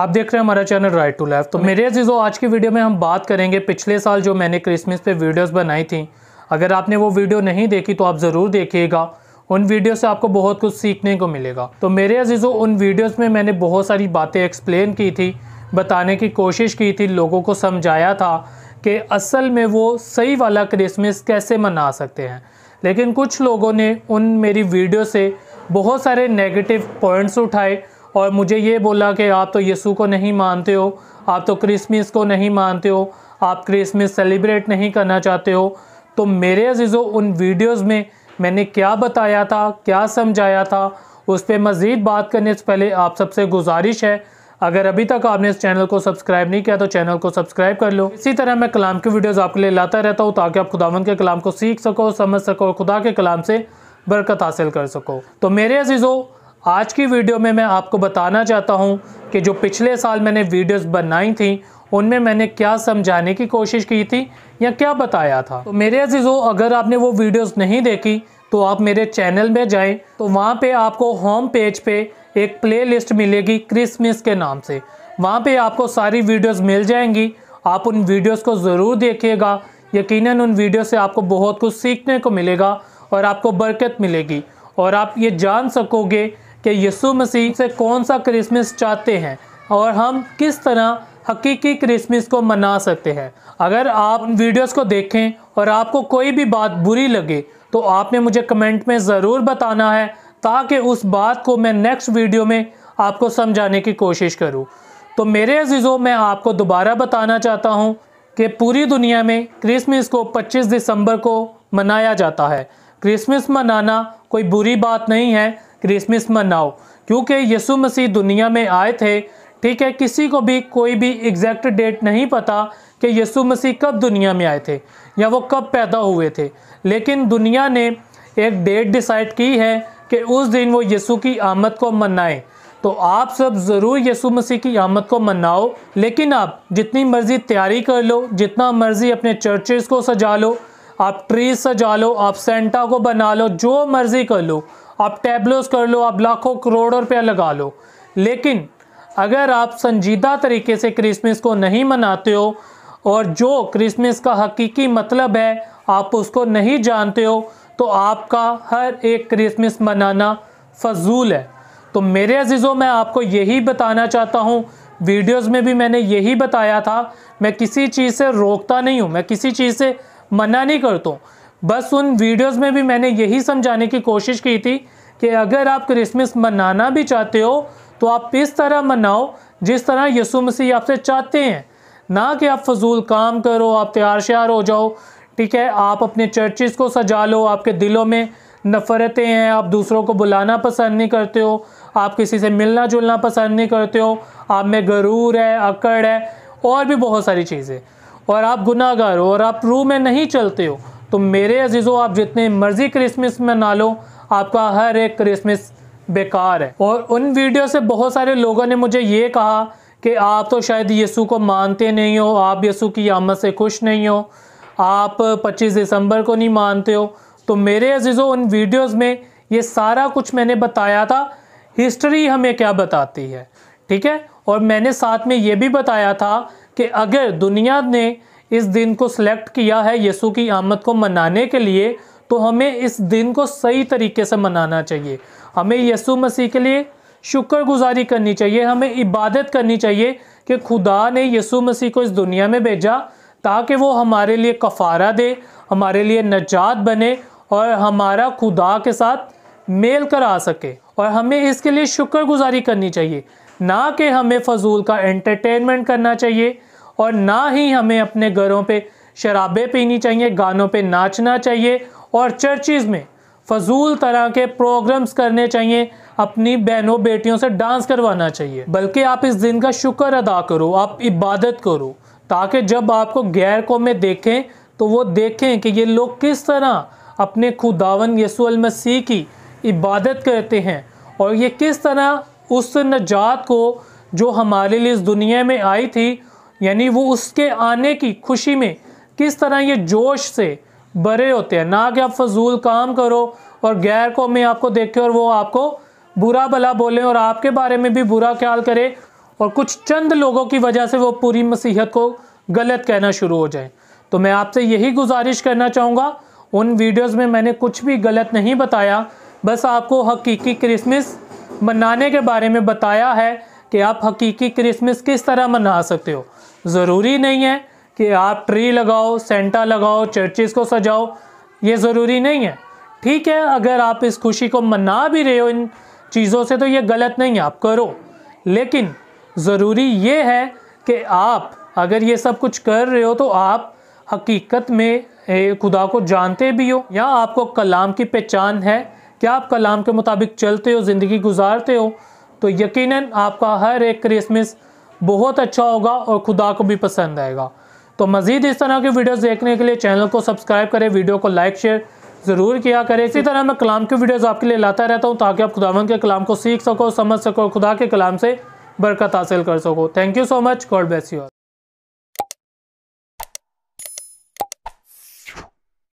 आप देख रहे हैं हमारा चैनल राइट टू लाइफ तो हम्म। मेरे अजीज़ो आज की वीडियो में हम बात करेंगे पिछले साल जो मैंने क्रिसमस पे वीडियोस बनाई थी अगर आपने वो वीडियो नहीं देखी तो आप ज़रूर देखिएगा उन वीडियो से आपको बहुत कुछ सीखने को मिलेगा तो मेरे अजीज़ो उन वीडियोज़ में मैंने बहुत सारी बातें एक्सप्लेन की थी बताने की कोशिश की थी लोगों को समझाया था कि असल में वो सही वाला क्रिसमस कैसे मना सकते हैं लेकिन कुछ लोगों ने उन मेरी वीडियो से बहुत सारे नेगेटिव पॉइंट्स उठाए और मुझे ये बोला कि आप तो यसू को नहीं मानते हो आप तो क्रिसमस को नहीं मानते हो आप क्रिसमस सेलिब्रेट नहीं करना चाहते हो तो मेरे अजीज़ों उन वीडियोस में मैंने क्या बताया था क्या समझाया था उस पर मज़ीद बात करने से पहले आप सबसे गुजारिश है अगर अभी तक आपने इस चैनल को सब्सक्राइब नहीं किया तो चैनल को सब्सक्राइब कर लो इसी तरह मैं कलाम की वीडियोस आपके लिए लाता रहता हूँ ताकि आप खुदावन के कलाम को सीख सको समझ सको और खुदा के कलाम से बरकत हासिल कर सको तो मेरे अजीज़ों आज की वीडियो में मैं आपको बताना चाहता हूं कि जो पिछले साल मैंने वीडियोस बनाई थी उनमें मैंने क्या समझाने की कोशिश की थी या क्या बताया था तो मेरे अजीज़ों अगर आपने वो वीडियोस नहीं देखी तो आप मेरे चैनल में जाएं तो वहाँ पे आपको होम पेज पे एक प्लेलिस्ट मिलेगी क्रिसमस के नाम से वहाँ पर आपको सारी वीडियोज़ मिल जाएंगी आप उन वीडियोज़ को ज़रूर देखिएगा यकीन उन वीडियो से आपको बहुत कुछ सीखने को मिलेगा और आपको बरकत मिलेगी और आप ये जान सकोगे कि यीशु मसीह से कौन सा क्रिसमस चाहते हैं और हम किस तरह हकीकी क्रिसमस को मना सकते हैं अगर आप वीडियोस को देखें और आपको कोई भी बात बुरी लगे तो आपने मुझे कमेंट में ज़रूर बताना है ताकि उस बात को मैं नेक्स्ट वीडियो में आपको समझाने की कोशिश करूं। तो मेरे अजीज़ों मैं आपको दोबारा बताना चाहता हूं कि पूरी दुनिया में क्रिसमस को 25 दिसंबर को मनाया जाता है क्रिसमस मनाना कोई बुरी बात नहीं है क्रिसमस मनाओ क्योंकि यीशु मसीह दुनिया में आए थे ठीक है किसी को भी कोई भी एग्जैक्ट डेट नहीं पता कि यीशु मसीह कब दुनिया में आए थे या वो कब पैदा हुए थे लेकिन दुनिया ने एक डेट डिसाइड की है कि उस दिन वो यीशु की आमद को मनाएं तो आप सब ज़रूर यीशु मसीह की आमद को मनाओ लेकिन आप जितनी मर्ज़ी तैयारी कर लो जितना मर्ज़ी अपने चर्चेज़ को सजा लो आप ट्रीज सजा लो आप सेंटा को बना लो जो मर्ज़ी कर लो आप टैबलोस कर लो आप लाखों करोड़ों रुपया लगा लो लेकिन अगर आप संजीदा तरीके से क्रिसमस को नहीं मनाते हो और जो क्रिसमस का हकीकी मतलब है आप उसको नहीं जानते हो तो आपका हर एक क्रिसमस मनाना फजूल है तो मेरे अजीज़ों मैं आपको यही बताना चाहता हूँ वीडियोस में भी मैंने यही बताया था मैं किसी चीज़ से रोकता नहीं हूँ मैं किसी चीज़ से मना नहीं करता हूँ बस उन वीडियोस में भी मैंने यही समझाने की कोशिश की थी कि अगर आप क्रिसमस मनाना भी चाहते हो तो आप इस तरह मनाओ जिस तरह यसु मसीह आपसे चाहते हैं ना कि आप फजूल काम करो आप तैयार श्यार हो जाओ ठीक है आप अपने चर्चिस को सजा लो आपके दिलों में नफ़रतें हैं आप दूसरों को बुलाना पसंद नहीं करते हो आप किसी से मिलना जुलना पसंद नहीं करते हो आप में गरूर है अकड़ है और भी बहुत सारी चीज़ें और आप गुनाहगार हो और आप रूह में नहीं चलते हो तो मेरे अजीज़ों आप जितने मर्ज़ी क्रिसमस मना लो आपका हर एक क्रिसमस बेकार है और उन वीडियो से बहुत सारे लोगों ने मुझे ये कहा कि आप तो शायद यीशु को मानते नहीं हो आप यीशु की आमद से खुश नहीं हो आप 25 दिसंबर को नहीं मानते हो तो मेरे अजीज़ों उन वीडियोस में ये सारा कुछ मैंने बताया था हिस्ट्री हमें क्या बताती है ठीक है और मैंने साथ में ये भी बताया था कि अगर दुनिया ने इस दिन को सिलेक्ट किया है यीशु की आमद को मनाने के लिए तो हमें इस दिन को सही तरीके से मनाना चाहिए हमें यीशु मसीह के लिए शुक्रगुजारी करनी चाहिए हमें इबादत करनी चाहिए कि खुदा ने यीशु मसीह को इस दुनिया में भेजा ताकि वो हमारे लिए कफारा दे हमारे लिए नजात बने और हमारा खुदा के साथ मेल करा सके और हमें इसके लिए शुक्रगुजारी करनी चाहिए ना कि हमें फजूल का एंटरटेनमेंट करना चाहिए और ना ही हमें अपने घरों पे शराबें पीनी चाहिए गानों पे नाचना चाहिए और चर्चिज़ में फजूल तरह के प्रोग्राम्स करने चाहिए अपनी बहनों बेटियों से डांस करवाना चाहिए बल्कि आप इस दिन का शुक्र अदा करो आप इबादत करो ताकि जब आपको गैर को में देखें तो वो देखें कि ये लोग किस तरह अपने खुदावन यसूल मसीह की इबादत करते हैं और ये किस तरह उस नजात को जो हमारे लिए इस दुनिया में आई थी यानी वो उसके आने की खुशी में किस तरह ये जोश से बड़े होते हैं ना कि आप फजूल काम करो और गैर को में आपको देखे और वो आपको बुरा भला बोलें और आपके बारे में भी बुरा ख्याल करे और कुछ चंद लोगों की वजह से वो पूरी मसीहत को गलत कहना शुरू हो जाए तो मैं आपसे यही गुजारिश करना चाहूँगा उन वीडियोज़ में मैंने कुछ भी गलत नहीं बताया बस आपको हकीकी क्रिसमस मनाने के बारे में बताया है कि आप हकीकी क्रिसमस किस तरह मना सकते हो ज़रूरी नहीं है कि आप ट्री लगाओ सेंटा लगाओ चर्चेज़ को सजाओ ये ज़रूरी नहीं है ठीक है अगर आप इस खुशी को मना भी रहे हो इन चीज़ों से तो ये गलत नहीं है आप करो लेकिन ज़रूरी ये है कि आप अगर ये सब कुछ कर रहे हो तो आप हकीकत में खुदा को जानते भी हो या आपको कलाम की पहचान है क्या आप कलाम के मुताबिक चलते हो ज़िंदगी गुजारते हो तो यकीनन आपका हर एक क्रिसमस बहुत अच्छा होगा और खुदा को भी पसंद आएगा तो मज़ीद इस तरह की वीडियोज़ देखने के लिए चैनल को सब्सक्राइब करें वीडियो को लाइक शेयर ज़रूर किया करें इसी तरह मैं कलाम की वीडियोज़ आपके लिए लाता रहता हूँ ताकि आप खुदावन के कलाम को सीख सको समझ सको खुदा के कलाम से बरकत हासिल कर सको thank you so much God bless you